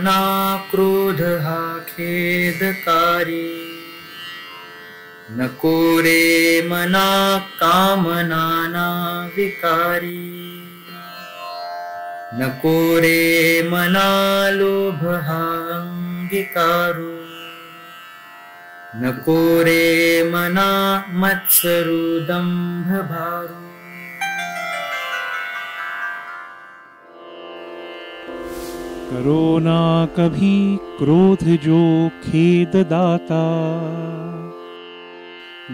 घृणा क्रोध हा खेदकारी न कोरे मना कामनाना विकारी न कोरे मना लोभ हाङ्गिकारो न कोरे मना मत्सरु दंभ मत्सरुदम्भभारो करो ना कभी क्रोध जो खेद दाता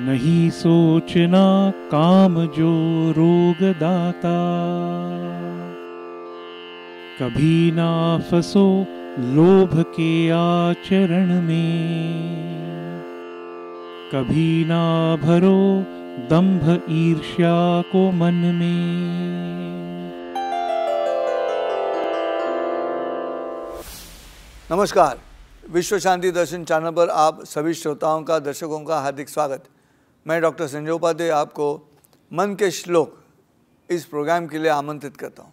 नहीं सोचना काम जो रोग दाता कभी ना फसो लोभ के आचरण में कभी ना भरो दंभ ईर्ष्या को मन में नमस्कार विश्व शांति दर्शन चैनल पर आप सभी श्रोताओं का दर्शकों का हार्दिक स्वागत मैं डॉक्टर संजय उपाध्याय आपको मन के श्लोक इस प्रोग्राम के लिए आमंत्रित करता हूँ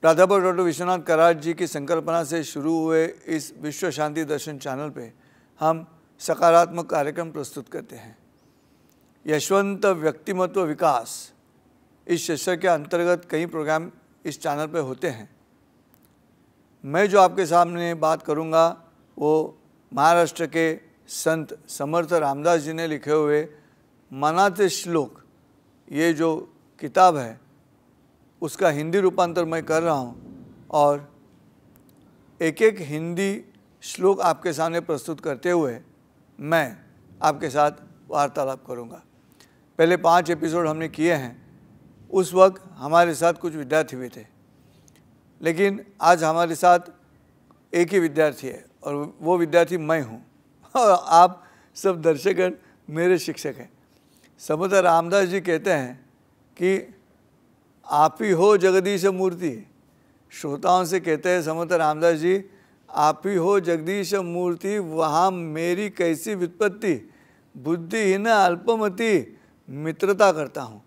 प्राध्यापक डॉक्टर विश्वनाथ करार जी की संकल्पना से शुरू हुए इस विश्व शांति दर्शन चैनल पे हम सकारात्मक कार्यक्रम प्रस्तुत करते हैं यशवंत व्यक्तिमत्व विकास इस शीर्षक के अंतर्गत कई प्रोग्राम इस चैनल पर होते हैं मैं जो आपके सामने बात करूँगा वो महाराष्ट्र के संत समर्थ रामदास जी ने लिखे हुए मनाते श्लोक ये जो किताब है उसका हिंदी रूपांतर मैं कर रहा हूँ और एक एक हिंदी श्लोक आपके सामने प्रस्तुत करते हुए मैं आपके साथ वार्तालाप करूँगा पहले पांच एपिसोड हमने किए हैं उस वक्त हमारे साथ कुछ विद्यार्थी भी थे लेकिन आज हमारे साथ एक ही विद्यार्थी है और वो विद्यार्थी मैं हूँ और आप सब दर्शकगण मेरे शिक्षक हैं समुद्र रामदास जी कहते हैं कि आप ही हो जगदीश मूर्ति श्रोताओं से कहते हैं समुद्र रामदास जी आप ही हो जगदीश मूर्ति वहाँ मेरी कैसी वित्पत्ति बुद्धिहीन अल्पमति मित्रता करता हूँ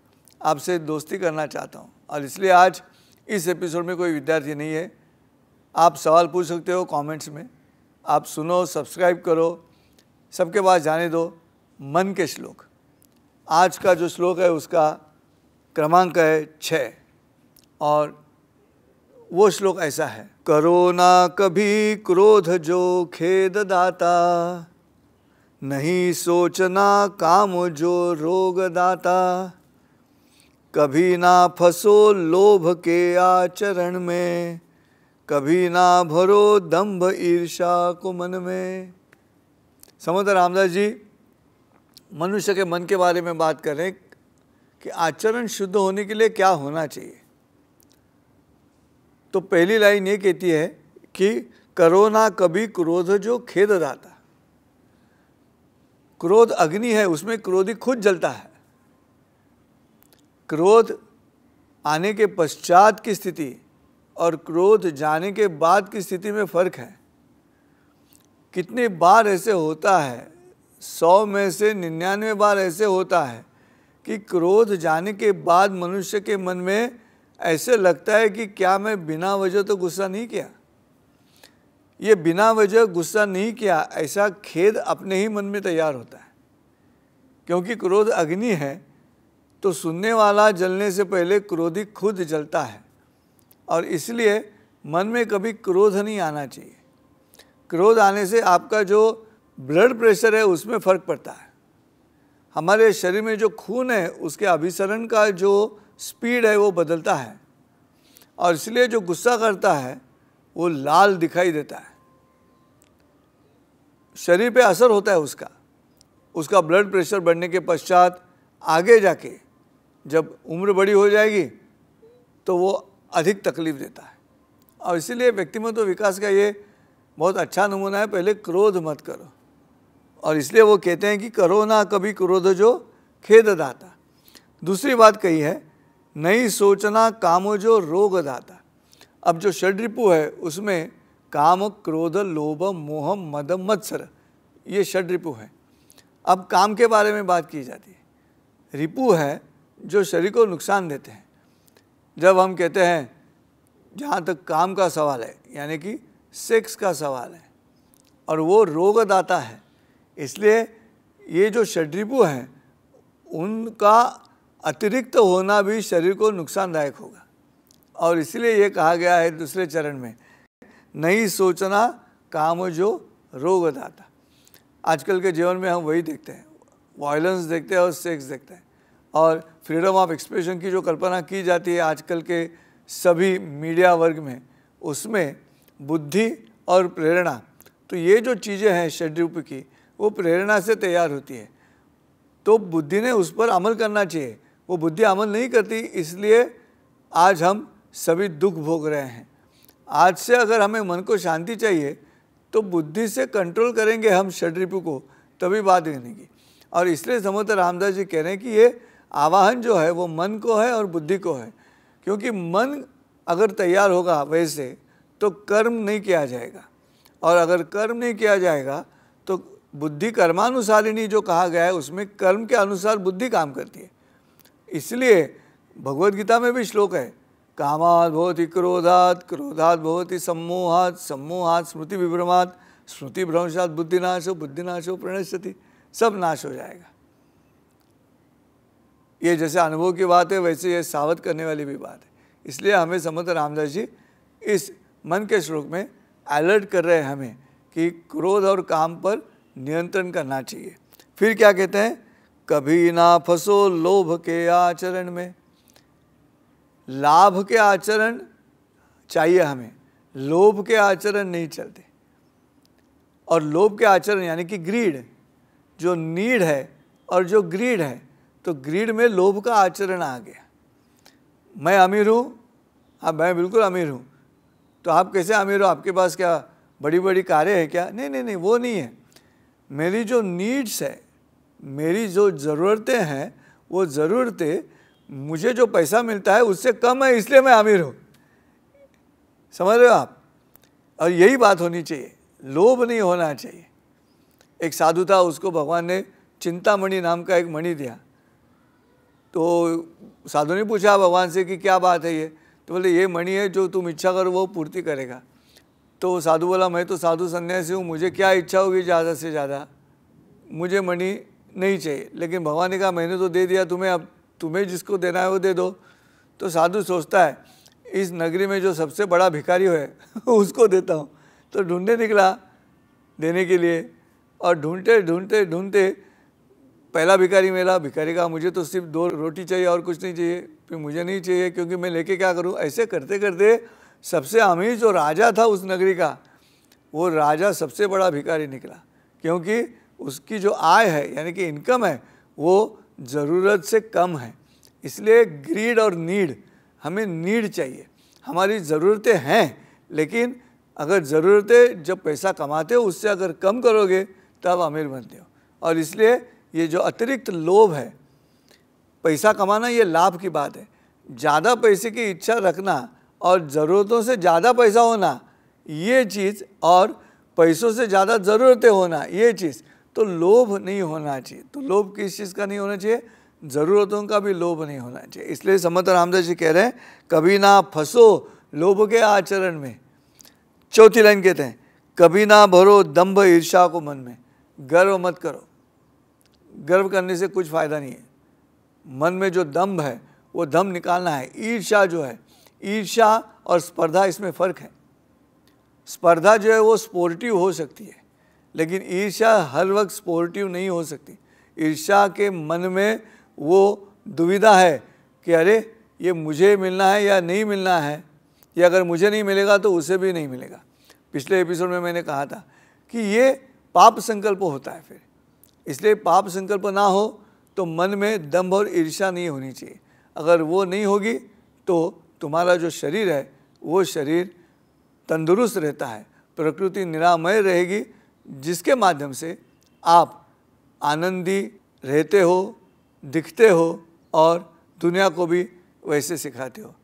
आपसे दोस्ती करना चाहता हूँ और इसलिए आज इस एपिसोड में कोई विद्यार्थी नहीं है आप सवाल पूछ सकते हो कमेंट्स में आप सुनो सब्सक्राइब करो सबके पास जाने दो मन के श्लोक आज का जो श्लोक है उसका क्रमांक है छ और वो श्लोक ऐसा है करो ना कभी क्रोध जो खेद दाता नहीं सोचना काम जो रोग दाता कभी ना फसो लोभ के आचरण में कभी ना भरो दंभ ईर्षा को मन में समझ रामदास जी मनुष्य के मन के बारे में बात करें कि आचरण शुद्ध होने के लिए क्या होना चाहिए तो पहली लाइन ये कहती है कि करो ना कभी क्रोध जो खेद दाता क्रोध अग्नि है उसमें क्रोधी खुद जलता है क्रोध आने के पश्चात की स्थिति और क्रोध जाने के बाद की स्थिति में फ़र्क है कितने बार ऐसे होता है सौ में से निन्यानवे बार ऐसे होता है कि क्रोध जाने के बाद मनुष्य के मन में ऐसे लगता है कि क्या मैं बिना वजह तो गुस्सा नहीं किया ये बिना वजह गुस्सा नहीं किया ऐसा खेद अपने ही मन में तैयार होता है क्योंकि क्रोध अग्नि है तो सुनने वाला जलने से पहले क्रोधी खुद जलता है और इसलिए मन में कभी क्रोध नहीं आना चाहिए क्रोध आने से आपका जो ब्लड प्रेशर है उसमें फ़र्क पड़ता है हमारे शरीर में जो खून है उसके अभिसरण का जो स्पीड है वो बदलता है और इसलिए जो गुस्सा करता है वो लाल दिखाई देता है शरीर पे असर होता है उसका उसका ब्लड प्रेशर बढ़ने के पश्चात आगे जाके जब उम्र बड़ी हो जाएगी तो वो अधिक तकलीफ देता है और इसीलिए व्यक्तिमत्व विकास का ये बहुत अच्छा नमूना है पहले क्रोध मत करो और इसलिए वो कहते हैं कि करो ना कभी क्रोध जो खेद दाता दूसरी बात कही है नई सोचना काम जो रोग दाता अब जो षड्रिपु है उसमें काम क्रोध लोभ मोह मद मत्सर ये षड्रिपु है अब काम के बारे में बात की जाती है रिपु है जो शरीर को नुकसान देते हैं जब हम कहते हैं जहाँ तक काम का सवाल है यानी कि सेक्स का सवाल है और वो रोगदाता है इसलिए ये जो षड्रिपु हैं उनका अतिरिक्त होना भी शरीर को नुकसानदायक होगा और इसलिए ये कहा गया है दूसरे चरण में नहीं सोचना काम जो रोगदाता आजकल के जीवन में हम वही देखते हैं वायलेंस देखते हैं और सेक्स देखते हैं और फ्रीडम ऑफ एक्सप्रेशन की जो कल्पना की जाती है आजकल के सभी मीडिया वर्ग में उसमें बुद्धि और प्रेरणा तो ये जो चीज़ें हैं षड्रूप की वो प्रेरणा से तैयार होती है तो बुद्धि ने उस पर अमल करना चाहिए वो बुद्धि अमल नहीं करती इसलिए आज हम सभी दुख भोग रहे हैं आज से अगर हमें मन को शांति चाहिए तो बुद्धि से कंट्रोल करेंगे हम षड्रिपु को तभी बात बनेगी और इसलिए समोत रामदास जी कह रहे हैं कि ये आवाहन जो है वो मन को है और बुद्धि को है क्योंकि मन अगर तैयार होगा वैसे तो कर्म नहीं किया जाएगा और अगर कर्म नहीं किया जाएगा तो बुद्धि कर्मानुसारिणी जो कहा गया है उसमें कर्म के अनुसार बुद्धि काम करती है इसलिए भगवत गीता में भी श्लोक है कामात भवति क्रोधात क्रोधात भवति सम्मोहात सम्मोहात स्मृति विभ्रमात स्मृति भ्रंशात बुद्धिनाश हो प्रणश्यति सब नाश हो जाएगा ये जैसे अनुभव की बात है वैसे ये सावत करने वाली भी बात है इसलिए हमें समर्थ रामदास जी इस मन के श्लोक में अलर्ट कर रहे हैं हमें कि क्रोध और काम पर नियंत्रण करना चाहिए फिर क्या कहते हैं कभी ना फंसो लोभ के आचरण में लाभ के आचरण चाहिए हमें लोभ के आचरण नहीं चलते और लोभ के आचरण यानी कि ग्रीड जो नीड है और जो ग्रीड है तो ग्रीड में लोभ का आचरण आ गया मैं अमीर हूँ हाँ मैं बिल्कुल अमीर हूँ तो आप कैसे अमीर हो आपके पास क्या बड़ी बड़ी कारें हैं क्या नहीं नहीं नहीं वो नहीं है मेरी जो नीड्स है मेरी जो ज़रूरतें हैं वो ज़रूरतें मुझे जो पैसा मिलता है उससे कम है इसलिए मैं अमीर हूँ समझ रहे हो आप और यही बात होनी चाहिए लोभ नहीं होना चाहिए एक साधु था उसको भगवान ने चिंतामणि नाम का एक मणि दिया तो साधु ने पूछा भगवान से कि क्या बात है ये तो बोले ये मणि है जो तुम इच्छा करो वो पूर्ति करेगा तो साधु बोला मैं तो साधु संन्यासी हूँ मुझे क्या इच्छा होगी ज़्यादा से ज़्यादा मुझे मणि नहीं चाहिए लेकिन भगवान ने कहा मैंने तो दे दिया तुम्हें अब तुम्हें जिसको देना है वो दे दो तो साधु सोचता है इस नगरी में जो सबसे बड़ा भिखारी है उसको देता हूँ तो ढूंढने निकला देने के लिए और ढूंढते ढूंढते ढूंढते पहला भिखारी मेरा भिखारी का मुझे तो सिर्फ दो रोटी चाहिए और कुछ नहीं चाहिए फिर मुझे नहीं चाहिए क्योंकि मैं लेके क्या करूँ ऐसे करते करते सबसे अमीर जो राजा था उस नगरी का वो राजा सबसे बड़ा भिखारी निकला क्योंकि उसकी जो आय है यानी कि इनकम है वो ज़रूरत से कम है इसलिए ग्रीड और नीड हमें नीड चाहिए हमारी ज़रूरतें हैं लेकिन अगर ज़रूरतें जब पैसा कमाते हो उससे अगर कम करोगे तब अमीर बनते हो और इसलिए ये जो अतिरिक्त लोभ है पैसा कमाना ये लाभ की बात है ज़्यादा पैसे की इच्छा रखना और ज़रूरतों से ज़्यादा पैसा होना ये चीज़ और पैसों से ज़्यादा ज़रूरतें होना ये चीज़ तो लोभ नहीं होना चाहिए तो लोभ किस चीज़ का नहीं होना चाहिए ज़रूरतों का भी लोभ नहीं होना चाहिए इसलिए समत रामदास जी कह रहे हैं कभी ना फंसो लोभ के आचरण में चौथी लाइन कहते हैं कभी ना भरो दम्भ ईर्षा को मन में गर्व मत करो गर्व करने से कुछ फ़ायदा नहीं है मन में जो दम्भ है वो दम निकालना है ईर्षा जो है ईर्षा और स्पर्धा इसमें फ़र्क है स्पर्धा जो है वो स्पोर्टिव हो सकती है लेकिन ईर्षा हर वक्त स्पोर्टिव नहीं हो सकती ईर्षा के मन में वो दुविधा है कि अरे ये मुझे मिलना है या नहीं मिलना है या अगर मुझे नहीं मिलेगा तो उसे भी नहीं मिलेगा पिछले एपिसोड में मैंने कहा था कि ये पाप संकल्प होता है फिर इसलिए पाप संकल्प ना हो तो मन में दम्भ और ईर्ष्या नहीं होनी चाहिए अगर वो नहीं होगी तो तुम्हारा जो शरीर है वो शरीर तंदुरुस्त रहता है प्रकृति निरामय रहेगी जिसके माध्यम से आप आनंदी रहते हो दिखते हो और दुनिया को भी वैसे सिखाते हो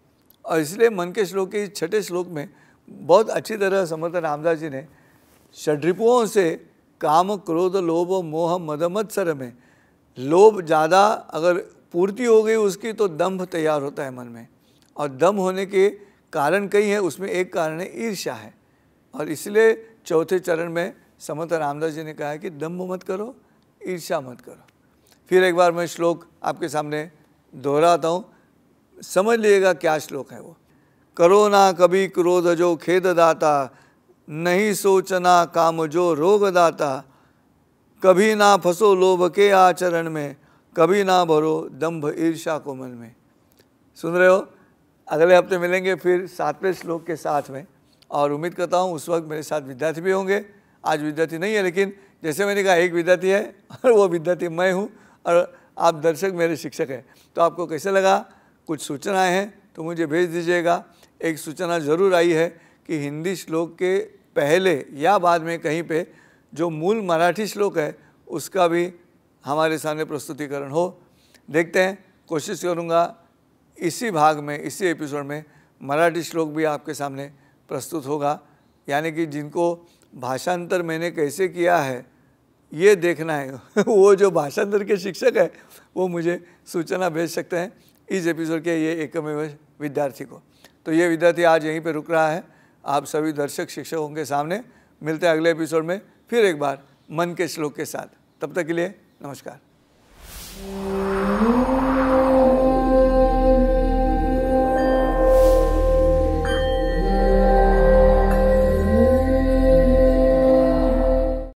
और इसलिए मन के श्लोक के छठे श्लोक में बहुत अच्छी तरह समर्थ रामदास जी ने षड्रिपुओं से काम क्रोध लोभ मोह मद मत्सर में लोभ ज़्यादा अगर पूर्ति हो गई उसकी तो दम्भ तैयार होता है मन में और दम होने के कारण कई हैं उसमें एक कारण है ईर्ष्या है और इसलिए चौथे चरण में समत रामदास जी ने कहा है कि दम्भ मत करो ईर्ष्या मत करो फिर एक बार मैं श्लोक आपके सामने दोहराता हूँ समझ लीजिएगा क्या श्लोक है वो करो ना कभी क्रोध जो खेद दाता नहीं सोचना काम जो रोगदाता कभी ना फंसो लोभ के आचरण में कभी ना भरो दंभ ईर्षा को मन में सुन रहे हो अगले हफ्ते मिलेंगे फिर सातवें श्लोक के साथ में और उम्मीद करता हूँ उस वक्त मेरे साथ विद्यार्थी भी होंगे आज विद्यार्थी नहीं है लेकिन जैसे मैंने कहा एक विद्यार्थी है और वो विद्यार्थी मैं हूँ और आप दर्शक मेरे शिक्षक हैं तो आपको कैसे लगा कुछ सूचनाएँ हैं तो मुझे भेज दीजिएगा एक सूचना ज़रूर आई है कि हिंदी श्लोक के पहले या बाद में कहीं पे जो मूल मराठी श्लोक है उसका भी हमारे सामने प्रस्तुतिकरण हो देखते हैं कोशिश करूँगा इसी भाग में इसी एपिसोड में मराठी श्लोक भी आपके सामने प्रस्तुत होगा यानी कि जिनको भाषांतर मैंने कैसे किया है ये देखना है वो जो भाषांतर के शिक्षक है वो मुझे सूचना भेज सकते हैं इस एपिसोड के ये एकमेव विद्यार्थी को तो ये विद्यार्थी आज यहीं पे रुक रहा है आप सभी दर्शक शिक्षकों के सामने मिलते हैं अगले एपिसोड में फिर एक बार मन के श्लोक के साथ तब तक के लिए नमस्कार